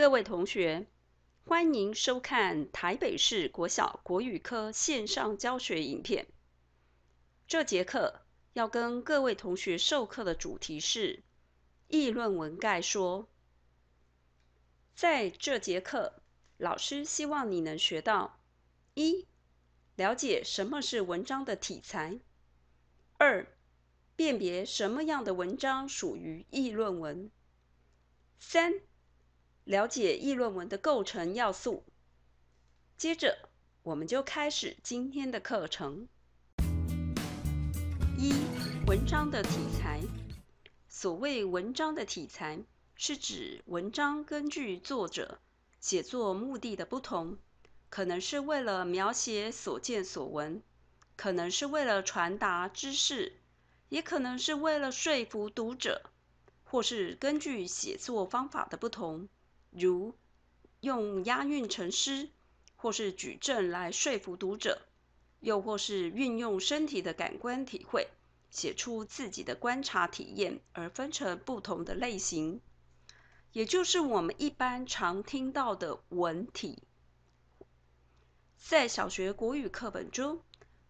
各位同学，欢迎收看台北市国小国语科线上教学影片。这节课要跟各位同学授课的主题是议论文概说。在这节课，老师希望你能学到：一、了解什么是文章的题材；二、辨别什么样的文章属于议论文；三、了解议论文的构成要素，接着我们就开始今天的课程。一、文章的体裁。所谓文章的体裁，是指文章根据作者写作目的的不同，可能是为了描写所见所闻，可能是为了传达知识，也可能是为了说服读者，或是根据写作方法的不同。如用押韵成诗，或是举证来说服读者，又或是运用身体的感官体会，写出自己的观察体验，而分成不同的类型，也就是我们一般常听到的文体。在小学国语课本中，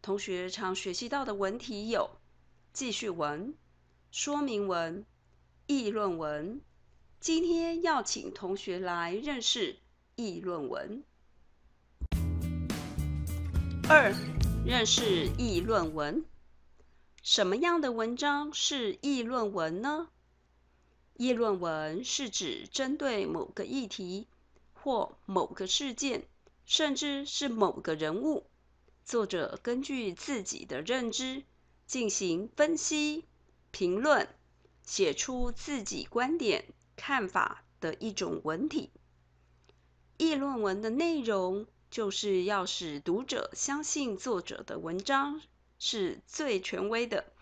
同学常学习到的文体有记叙文、说明文、议论文。今天要请同学来认识议论文。二，认识议论文。什么样的文章是议论文呢？议论文是指针对某个议题或某个事件，甚至是某个人物，作者根据自己的认知进行分析、评论，写出自己观点。看法的一种文体。议论文的内容就是要使读者相信作者的文章是最权威的，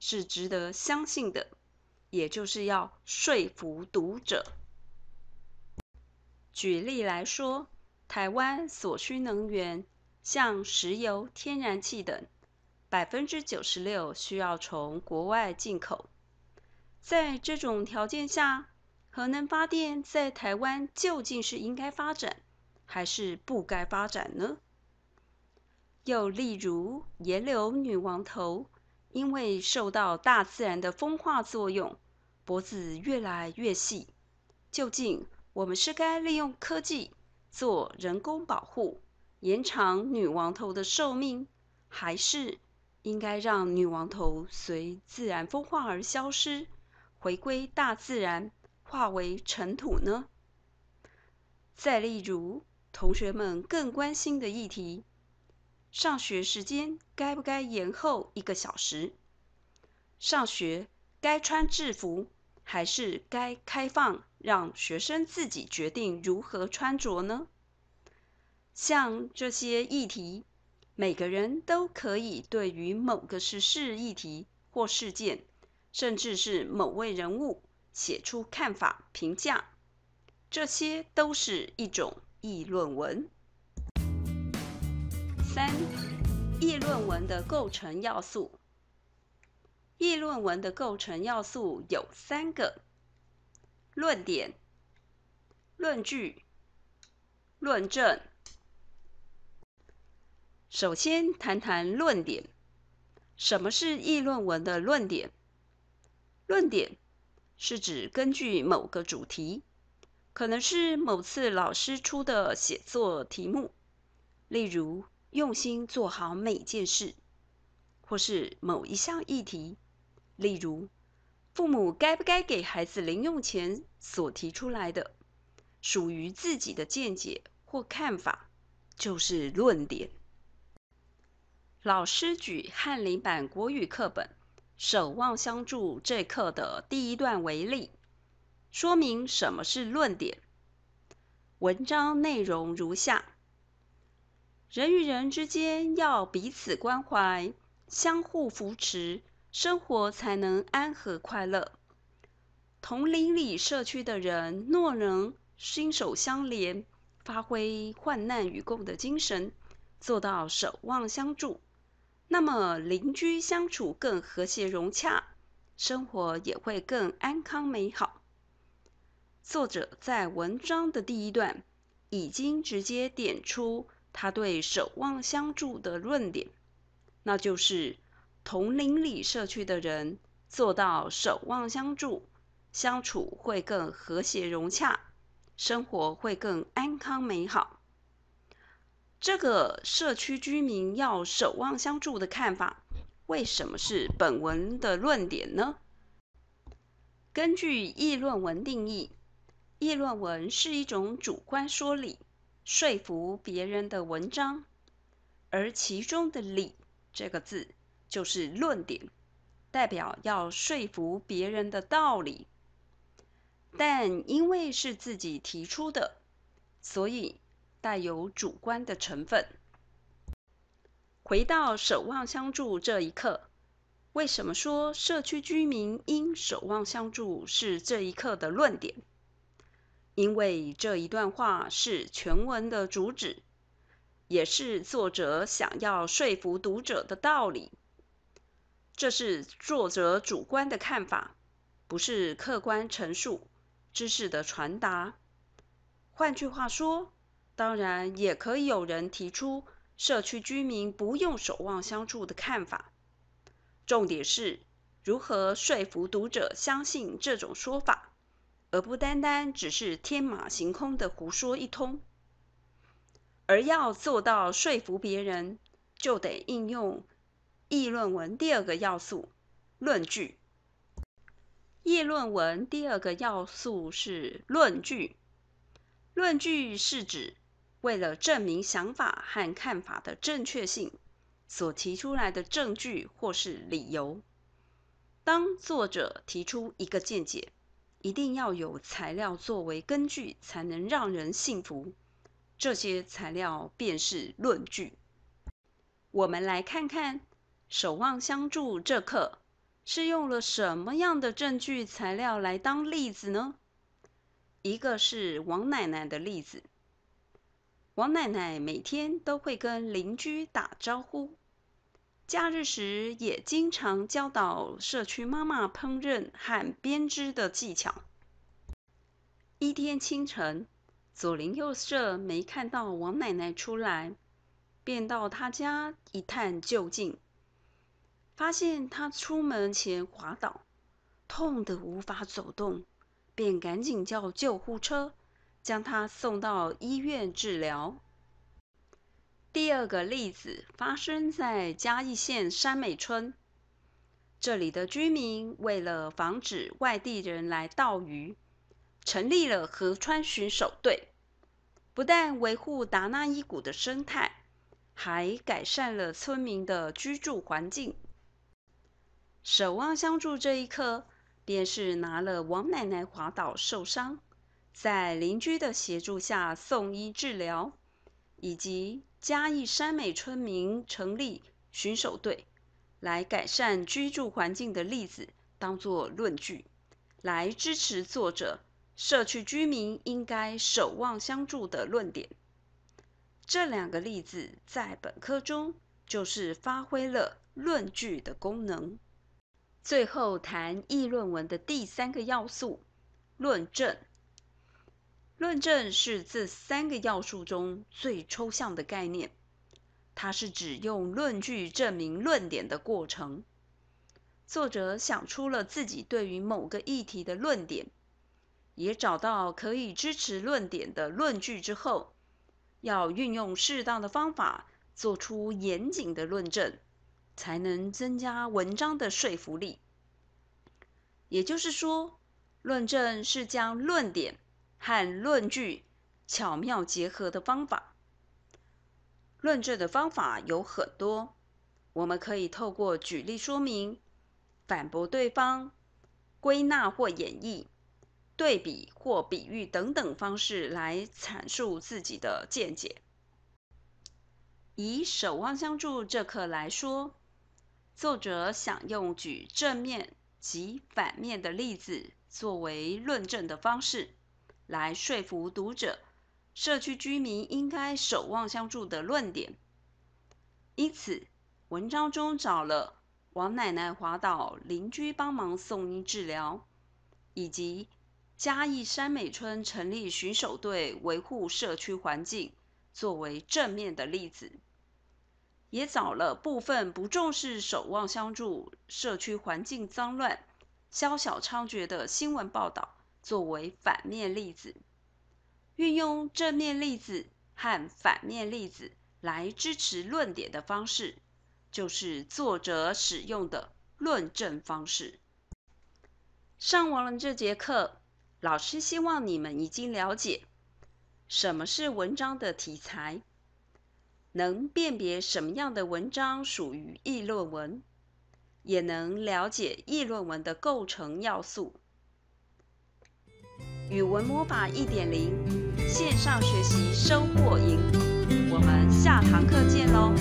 是值得相信的，也就是要说服读者。举例来说，台湾所需能源，像石油、天然气等，百分之九十六需要从国外进口。在这种条件下，核能发电在台湾究竟是应该发展还是不该发展呢？又例如，炎柳女王头因为受到大自然的风化作用，脖子越来越细。究竟我们是该利用科技做人工保护，延长女王头的寿命，还是应该让女王头随自然风化而消失，回归大自然？化为尘土呢？再例如，同学们更关心的议题：上学时间该不该延后一个小时？上学该穿制服，还是该开放让学生自己决定如何穿着呢？像这些议题，每个人都可以对于某个时事议题或事件，甚至是某位人物。写出看法、评价，这些都是一种议论文。三、议论文的构成要素。议论文的构成要素有三个：论点、论据、论证。首先谈谈论点。什么是议论文的论点？论点。是指根据某个主题，可能是某次老师出的写作题目，例如用心做好每件事，或是某一项议题，例如父母该不该给孩子零用钱所提出来的属于自己的见解或看法，就是论点。老师举翰林版国语课本。守望相助这课的第一段为例，说明什么是论点。文章内容如下：人与人之间要彼此关怀、相互扶持，生活才能安和快乐。同邻里、社区的人，若能心手相连，发挥患难与共的精神，做到守望相助。那么邻居相处更和谐融洽，生活也会更安康美好。作者在文章的第一段已经直接点出他对守望相助的论点，那就是同邻里社区的人做到守望相助，相处会更和谐融洽，生活会更安康美好。这个社区居民要守望相助的看法，为什么是本文的论点呢？根据议论文定义，议论文是一种主观说理、说服别人的文章，而其中的“理”这个字就是论点，代表要说服别人的道理。但因为是自己提出的，所以。带有主观的成分。回到守望相助这一刻，为什么说社区居民应守望相助是这一刻的论点？因为这一段话是全文的主旨，也是作者想要说服读者的道理。这是作者主观的看法，不是客观陈述知识的传达。换句话说。当然，也可以有人提出社区居民不用守望相助的看法。重点是如何说服读者相信这种说法，而不单单只是天马行空的胡说一通。而要做到说服别人，就得应用议论文第二个要素——论据。议论文第二个要素是论据，论据是指。为了证明想法和看法的正确性，所提出来的证据或是理由，当作者提出一个见解，一定要有材料作为根据，才能让人信服。这些材料便是论据。我们来看看《守望相助》这课是用了什么样的证据材料来当例子呢？一个是王奶奶的例子。王奶奶每天都会跟邻居打招呼，假日时也经常教导社区妈妈烹饪和编织的技巧。一天清晨，左邻右舍没看到王奶奶出来，便到她家一探究竟，发现她出门前滑倒，痛得无法走动，便赶紧叫救护车。将他送到医院治疗。第二个例子发生在嘉义县山美村，这里的居民为了防止外地人来盗鱼，成立了河川巡守队，不但维护达那伊谷的生态，还改善了村民的居住环境。守望相助这一刻，便是拿了王奶奶滑倒受伤。在邻居的协助下送医治疗，以及嘉义山美村民成立巡守队来改善居住环境的例子，当作论据来支持作者社区居民应该守望相助的论点。这两个例子在本课中就是发挥了论据的功能。最后谈议论文的第三个要素——论证。论证是这三个要素中最抽象的概念，它是指用论据证明论点的过程。作者想出了自己对于某个议题的论点，也找到可以支持论点的论据之后，要运用适当的方法，做出严谨的论证，才能增加文章的说服力。也就是说，论证是将论点。和论据巧妙结合的方法。论证的方法有很多，我们可以透过举例说明、反驳对方、归纳或演绎、对比或比喻等等方式来阐述自己的见解。以《守望相助》这课来说，作者想用举正面及反面的例子作为论证的方式。来说服读者，社区居民应该守望相助的论点。因此，文章中找了王奶奶滑倒，邻居帮忙送医治疗，以及嘉义山美村成立巡守队维护社区环境作为正面的例子，也找了部分不重视守望相助、社区环境脏乱、宵小猖獗的新闻报道。作为反面例子，运用正面例子和反面例子来支持论点的方式，就是作者使用的论证方式。上完了这节课，老师希望你们已经了解什么是文章的题材，能辨别什么样的文章属于议论文，也能了解议论文的构成要素。语文魔法一点零，线上学习收获赢。我们下堂课见喽！